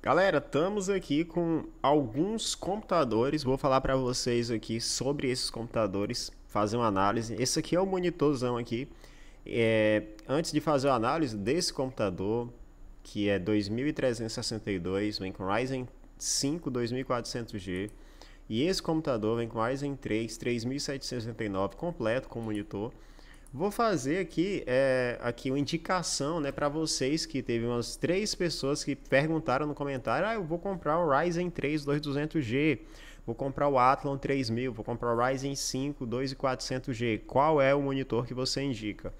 Galera, estamos aqui com alguns computadores. Vou falar para vocês aqui sobre esses computadores, fazer uma análise. Esse aqui é o monitorzão aqui. É, antes de fazer a análise desse computador, que é 2362, vem com Ryzen 5 2400G. E esse computador vem com Ryzen 3 3769 completo com monitor. Vou fazer aqui é, aqui uma indicação né, para vocês que teve umas três pessoas que perguntaram no comentário: ah, eu vou comprar o Ryzen 3 2200G, vou comprar o Athlon 3000, vou comprar o Ryzen 5 2400G. Qual é o monitor que você indica?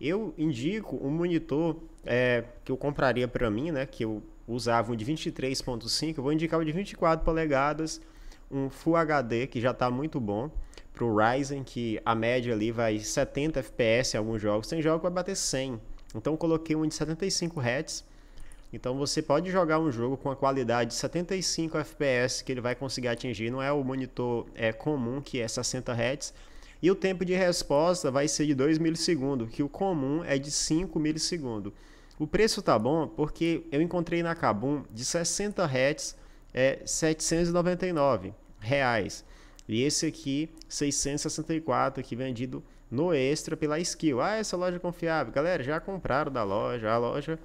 Eu indico um monitor é, que eu compraria para mim, né, que eu usava um de 23.5, eu vou indicar o de 24 polegadas, um Full HD que já está muito bom para o Ryzen, que a média ali vai 70 FPS em alguns jogos, tem jogo que vai bater 100. Então coloquei um de 75 Hz. Então você pode jogar um jogo com a qualidade de 75 FPS que ele vai conseguir atingir, não é o monitor é, comum que é 60 Hz. E o tempo de resposta vai ser de 2 milissegundos, que o comum é de 5 milissegundos. O preço tá bom porque eu encontrei na Kabum de 60 Hz é 799 reais. E esse aqui, 664, aqui vendido no extra pela Skill. Ah, essa loja é confiável. Galera, já compraram da loja, a loja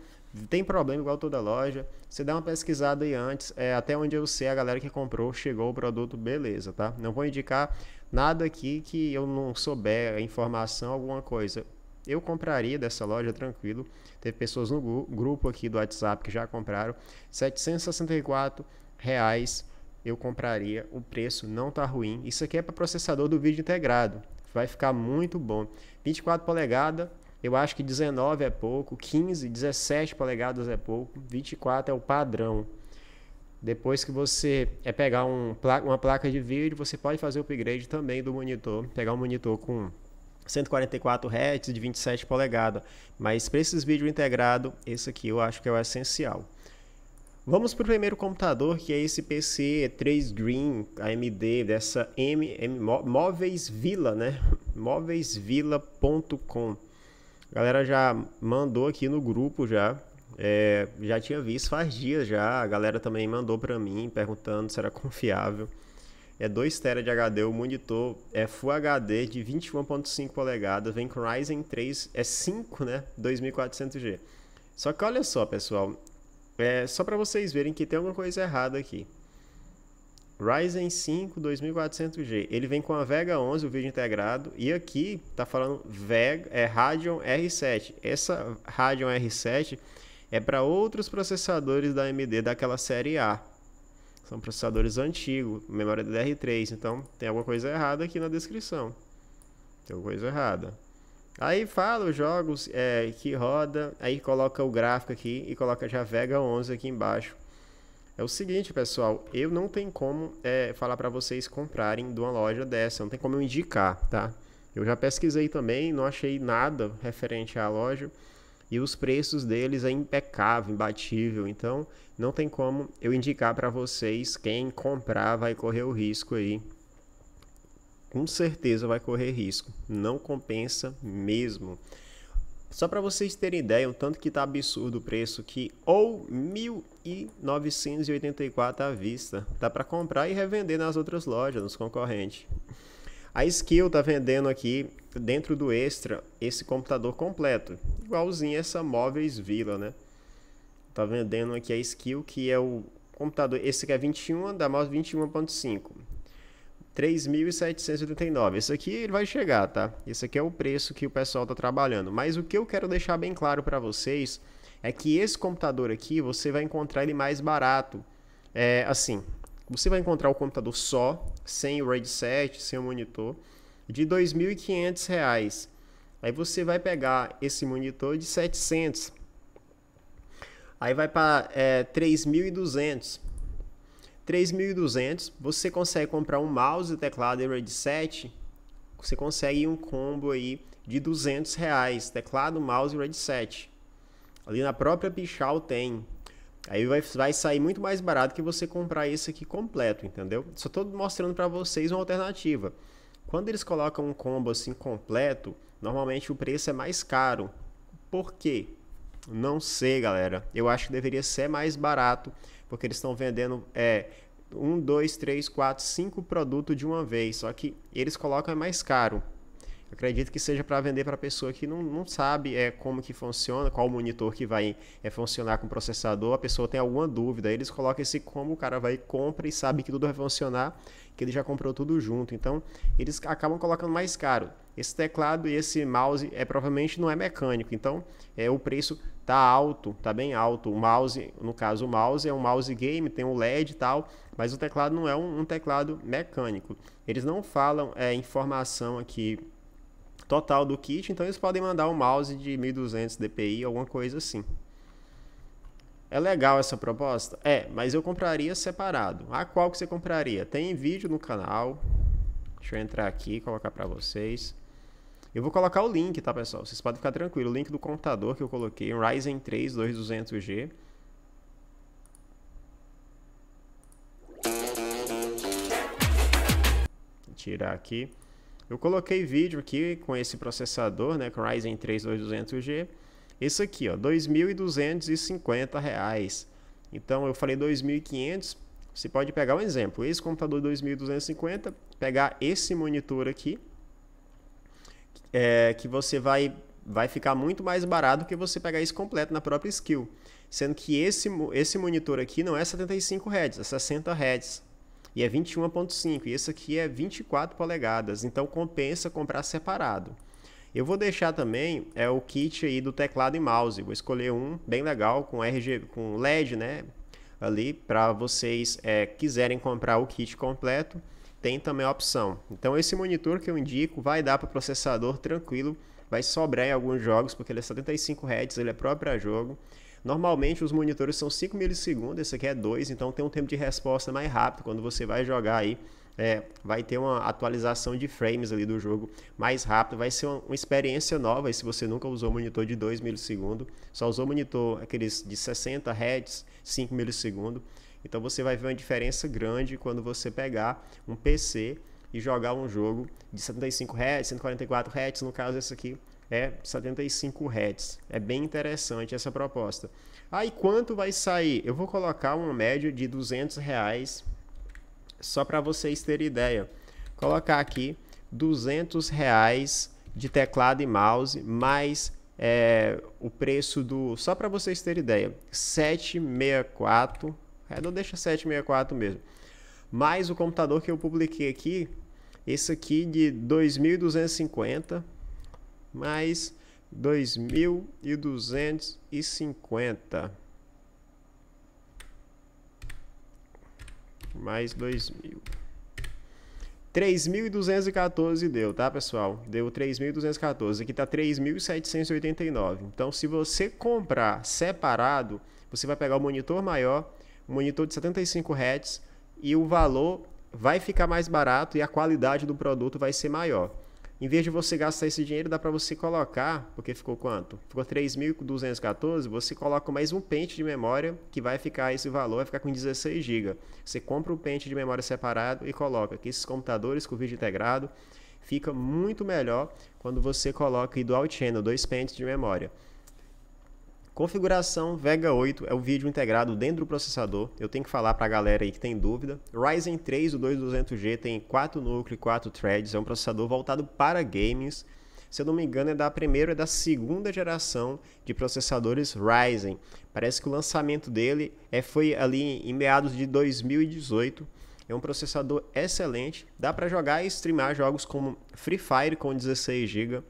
tem problema igual toda loja. Você dá uma pesquisada aí antes, é, até onde eu sei, a galera que comprou, chegou o produto, beleza, tá? Não vou indicar nada aqui que eu não souber informação, alguma coisa. Eu compraria dessa loja tranquilo. Teve pessoas no grupo aqui do WhatsApp que já compraram. 764 reais eu compraria. O preço não está ruim. Isso aqui é para processador do vídeo integrado. Vai ficar muito bom. 24 polegadas, eu acho que 19 é pouco, 15, 17 polegadas é pouco, 24 é o padrão. Depois que você é pegar um, uma placa de vídeo, você pode fazer o upgrade também do monitor, pegar um monitor com 144 Hz de 27 polegadas, mas para esses vídeos integrados, esse aqui eu acho que é o essencial. Vamos para o primeiro computador, que é esse PC 3 Green AMD dessa M, M Móveis Vila, né? Móveisvila.com. Galera já mandou aqui no grupo já. É, já tinha visto faz dias já. A galera também mandou para mim perguntando se era confiável. É 2 TB de HD, o monitor é Full HD de 21.5 polegadas, vem com Ryzen 3, é 5, né? 2400G. Só que olha só, pessoal, é, só para vocês verem que tem alguma coisa errada aqui. Ryzen 5 2400G, ele vem com a Vega 11, o vídeo integrado, e aqui tá falando Vega, é Radeon R7. Essa Radeon R7 é para outros processadores da AMD daquela série A. São processadores antigos, memória DDR3, então tem alguma coisa errada aqui na descrição. Tem alguma coisa errada. Aí fala os jogos é, que roda, aí coloca o gráfico aqui e coloca já Vega 11 aqui embaixo. É o seguinte, pessoal, eu não tenho como é, falar para vocês comprarem de uma loja dessa, não tem como eu indicar, tá? Eu já pesquisei também, não achei nada referente à loja e os preços deles é impecável, imbatível, então não tem como eu indicar para vocês quem comprar vai correr o risco aí com certeza vai correr risco. Não compensa mesmo. Só para vocês terem ideia, o tanto que está absurdo o preço que ou 1.984 à vista. Dá para comprar e revender nas outras lojas, nos concorrentes. A Skill está vendendo aqui, dentro do Extra, esse computador completo. Igualzinho essa Móveis Vila, né? Está vendendo aqui a Skill, que é o computador... Esse aqui é 21, da Mouse 21.5. 3.789. Esse aqui ele vai chegar, tá? Esse aqui é o preço que o pessoal está trabalhando. Mas o que eu quero deixar bem claro para vocês é que esse computador aqui você vai encontrar ele mais barato. É assim, você vai encontrar o computador só, sem o RAID 7, sem o monitor, de R$ 2.500. Aí você vai pegar esse monitor de 700. Aí vai para é, 3.200. 3.200, você consegue comprar um mouse, teclado e 7 você consegue um combo aí de 200 reais, teclado, mouse e 7 Ali na própria Pichal tem. Aí vai, vai sair muito mais barato que você comprar esse aqui completo, entendeu? Só estou mostrando para vocês uma alternativa. Quando eles colocam um combo assim completo, normalmente o preço é mais caro. Por quê? Não sei, galera. Eu acho que deveria ser mais barato porque eles estão vendendo é, um, dois, três, quatro, cinco produtos de uma vez, só que eles colocam é mais caro. Acredito que seja para vender para a pessoa que não, não sabe é, como que funciona, qual monitor que vai é, funcionar com o processador, a pessoa tem alguma dúvida, eles colocam esse como, o cara vai e compra e sabe que tudo vai funcionar, que ele já comprou tudo junto. Então, eles acabam colocando mais caro. Esse teclado e esse mouse é provavelmente não é mecânico, então é, o preço tá alto, tá bem alto. O mouse, no caso, o mouse é um mouse game, tem um LED e tal, mas o teclado não é um, um teclado mecânico. Eles não falam é, informação aqui total do kit, então eles podem mandar um mouse de 1200 DPI, alguma coisa assim. É legal essa proposta? É, mas eu compraria separado. A ah, qual que você compraria? Tem vídeo no canal. Deixa eu entrar aqui e colocar para vocês. Eu vou colocar o link, tá, pessoal? Vocês podem ficar tranquilo. O link do computador que eu coloquei, Ryzen 3 2200G. tirar aqui. Eu coloquei vídeo aqui com esse processador, né, com Ryzen 3 2200G, esse aqui, ó, R$ 2.250. Então eu falei 2.500, você pode pegar um exemplo, esse computador 2250, pegar esse monitor aqui, é, que você vai, vai ficar muito mais barato que você pegar isso completo na própria skill. Sendo que esse, esse monitor aqui não é 75 Hz, é 60 Hz e é 21.5 e esse aqui é 24 polegadas, então compensa comprar separado. Eu vou deixar também é o kit aí do teclado e mouse. Vou escolher um bem legal com RGB, com LED, né? Ali para vocês é, quiserem comprar o kit completo, tem também a opção. Então esse monitor que eu indico vai dar para processador tranquilo, vai sobrar em alguns jogos porque ele é 75 Hz, ele é próprio para jogo. Normalmente os monitores são 5 milissegundos, esse aqui é 2, então tem um tempo de resposta mais rápido quando você vai jogar aí. É, vai ter uma atualização de frames ali do jogo mais rápido, vai ser uma, uma experiência nova. E se você nunca usou monitor de 2 milissegundos, só usou monitor aqueles de 60 Hz, 5 milissegundos, então você vai ver uma diferença grande quando você pegar um PC e jogar um jogo de 75 Hz, 144 Hz, no caso esse aqui é 75 Hz. É bem interessante essa proposta. Aí ah, quanto vai sair? Eu vou colocar uma média de 200 reais só para vocês terem ideia. Colocar aqui 200 reais de teclado e mouse mais é, o preço do. Só para vocês terem ideia, 764. É, não deixa 764 mesmo. Mais o computador que eu publiquei aqui, esse aqui de 2250 mais 2.250. Mais 2.000. 3.214 deu, tá, pessoal? Deu 3.214. Aqui tá 3.789. Então, se você comprar separado, você vai pegar o monitor maior, o monitor de 75 Hz e o valor vai ficar mais barato e a qualidade do produto vai ser maior. Em vez de você gastar esse dinheiro, dá para você colocar, porque ficou quanto? Ficou 3.214, você coloca mais um pente de memória, que vai ficar esse valor, vai ficar com 16 GB. Você compra um pente de memória separado e coloca, que esses computadores com vídeo integrado fica muito melhor quando você coloca dual channel, dois pentes de memória. Configuração Vega 8 é o vídeo integrado dentro do processador. Eu tenho que falar para a galera aí que tem dúvida. Ryzen 3, o 2200G, tem 4 núcleos e 4 threads. É um processador voltado para games. Se eu não me engano, é da primeira e é da segunda geração de processadores Ryzen. Parece que o lançamento dele é, foi ali em meados de 2018. É um processador excelente. Dá para jogar e streamar jogos como Free Fire com 16 GB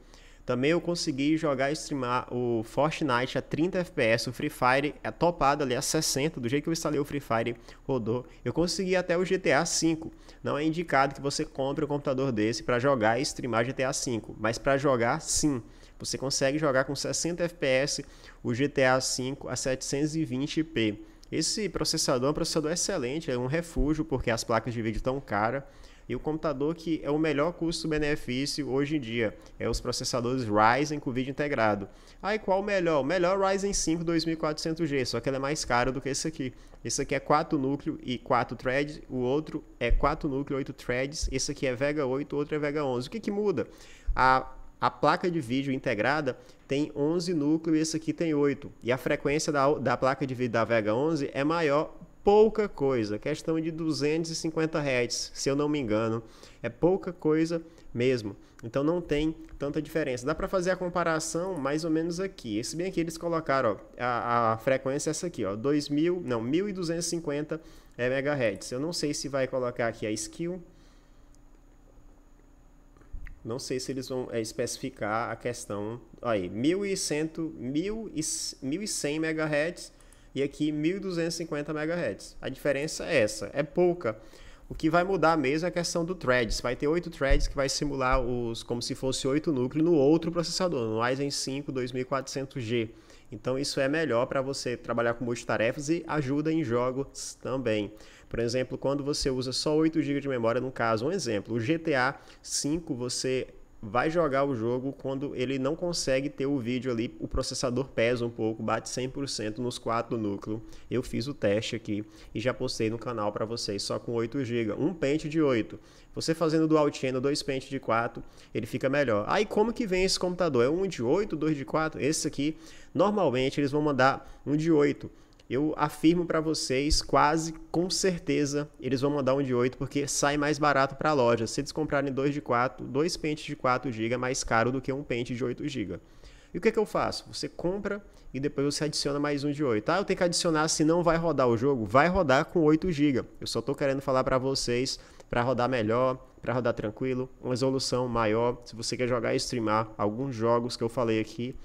também eu consegui jogar e streamar o Fortnite a 30 FPS, o Free Fire é topado ali a 60, do jeito que eu instalei o Free Fire rodou. Eu consegui até o GTA V. Não é indicado que você compre um computador desse para jogar e streamar GTA V, mas para jogar sim. Você consegue jogar com 60 FPS o GTA V a 720p. Esse processador é um processador excelente, é um refúgio porque as placas de vídeo estão caras. E o computador que é o melhor custo-benefício hoje em dia é os processadores Ryzen com vídeo integrado. Aí ah, qual o melhor? O melhor Ryzen 5 2400G, só que ele é mais caro do que esse aqui. Esse aqui é 4 núcleo e 4 threads, o outro é 4 núcleo e 8 threads, esse aqui é Vega 8, o outro é Vega 11. O que que muda? A a placa de vídeo integrada tem 11 núcleos e esse aqui tem 8. E a frequência da, da placa de vídeo da Vega 11 é maior pouca coisa, questão de 250 reais, se eu não me engano, é pouca coisa mesmo. Então não tem tanta diferença. Dá para fazer a comparação mais ou menos aqui. Se bem que eles colocaram ó, a, a, frequência é essa aqui, ó, 2000, não, 1250 é MHz Eu não sei se vai colocar aqui a skill. Não sei se eles vão é, especificar a questão aí, 1100, 1100 MHz e aqui 1250 MHz. A diferença é essa, é pouca. O que vai mudar mesmo é a questão do threads. Vai ter oito threads que vai simular os como se fosse oito núcleos no outro processador, no Ryzen 5 2400G. Então isso é melhor para você trabalhar com multitarefas e ajuda em jogos também. Por exemplo, quando você usa só 8 GB de memória, no caso, um exemplo, o GTA 5 você vai jogar o jogo quando ele não consegue ter o vídeo ali, o processador pesa um pouco, bate 100% nos quatro núcleos. Eu fiz o teste aqui e já postei no canal para vocês, só com 8 GB, um pente de 8. Você fazendo dual channel, dois pentes de 4, ele fica melhor. Aí ah, como que vem esse computador? É um de 8, dois de 4? Esse aqui, normalmente eles vão mandar um de 8 eu afirmo para vocês, quase com certeza, eles vão mandar um de 8 porque sai mais barato para a loja. Se eles comprarem dois de 4, dois pentes de 4 GB é mais caro do que um pente de 8 GB. E o que é que eu faço? Você compra e depois você adiciona mais um de 8. Ah, eu tenho que adicionar, se não vai rodar o jogo? Vai rodar com 8 GB. Eu só estou querendo falar para vocês para rodar melhor, para rodar tranquilo, uma resolução maior, se você quer jogar e streamar alguns jogos que eu falei aqui.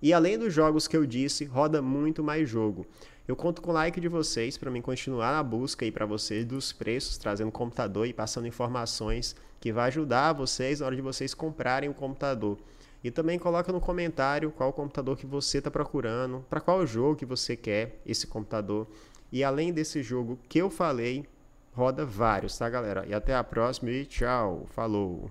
E além dos jogos que eu disse, roda muito mais jogo. Eu conto com o like de vocês para mim continuar na busca aí para vocês dos preços, trazendo computador e passando informações que vai ajudar vocês na hora de vocês comprarem o um computador. E também coloca no comentário qual computador que você está procurando, para qual jogo que você quer esse computador. E além desse jogo que eu falei, roda vários, tá galera? E até a próxima e tchau, falou!